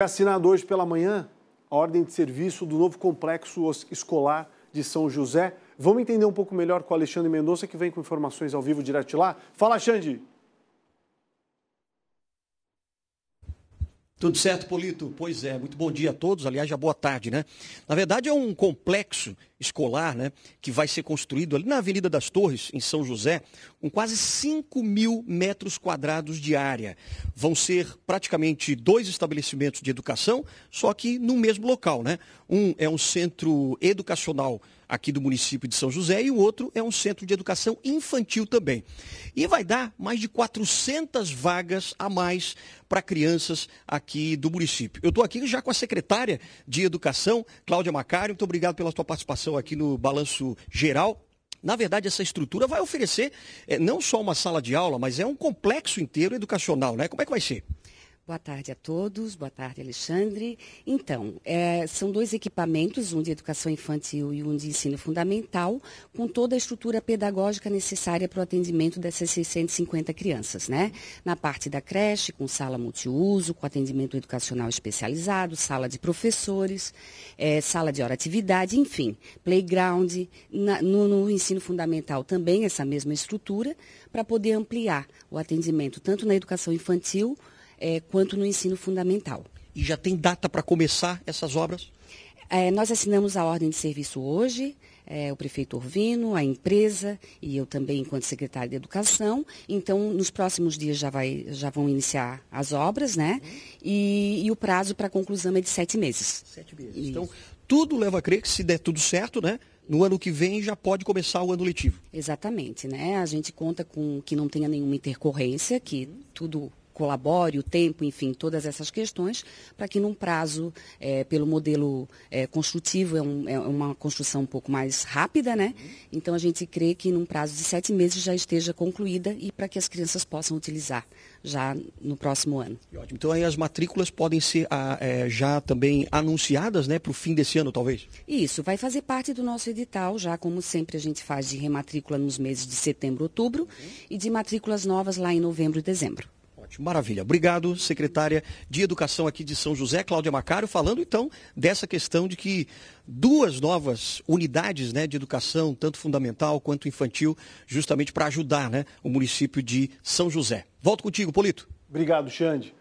assinado hoje pela manhã a ordem de serviço do novo complexo escolar de São José. Vamos entender um pouco melhor com o Alexandre Mendonça, que vem com informações ao vivo direto lá. Fala, Xande! Tudo certo, Polito? Pois é, muito bom dia a todos. Aliás, já boa tarde, né? Na verdade, é um complexo escolar, né? Que vai ser construído ali na Avenida das Torres, em São José, com quase 5 mil metros quadrados de área. Vão ser praticamente dois estabelecimentos de educação, só que no mesmo local, né? Um é um centro educacional aqui do município de São José, e o outro é um centro de educação infantil também. E vai dar mais de 400 vagas a mais para crianças aqui do município. Eu estou aqui já com a secretária de Educação, Cláudia Macário. Muito obrigado pela sua participação aqui no Balanço Geral. Na verdade, essa estrutura vai oferecer é, não só uma sala de aula, mas é um complexo inteiro educacional, né? Como é que vai ser? Boa tarde a todos, boa tarde Alexandre. Então, é, são dois equipamentos, um de educação infantil e um de ensino fundamental, com toda a estrutura pedagógica necessária para o atendimento dessas 650 crianças, né? Na parte da creche, com sala multiuso, com atendimento educacional especializado, sala de professores, é, sala de oratividade, enfim, playground, na, no, no ensino fundamental também essa mesma estrutura, para poder ampliar o atendimento tanto na educação infantil é, quanto no ensino fundamental. E já tem data para começar essas obras? É, nós assinamos a ordem de serviço hoje, é, o prefeito Orvino, a empresa e eu também enquanto secretária de Educação. Então, nos próximos dias já, vai, já vão iniciar as obras, né? Uhum. E, e, o prazo para conclusão é de sete meses. Sete meses. Isso. Então, tudo leva a crer que se der tudo certo, né? no ano que vem já pode começar o ano letivo. Exatamente, né? A gente conta com que não tenha nenhuma intercorrência, que tudo colabore, o tempo, enfim, todas essas questões, para que num prazo, é, pelo modelo é, construtivo, é, um, é, uma construção um pouco mais rápida, né? Então a gente crê que num prazo de sete meses já esteja concluída e para que as crianças possam utilizar já no próximo ano. Então aí as matrículas podem ser ah, é, já também anunciadas né, para o fim desse ano, talvez? Isso, vai fazer parte do nosso edital, já como sempre a gente faz de rematrícula nos meses de setembro, outubro uhum. e de matrículas novas lá em novembro e dezembro. Ótimo, maravilha. Obrigado, secretária de Educação aqui de São José, Cláudia Macário, falando então dessa questão de que duas novas unidades né, de educação, tanto fundamental quanto infantil, justamente para ajudar né, o município de São José. Volto contigo, Polito. Obrigado, Xande.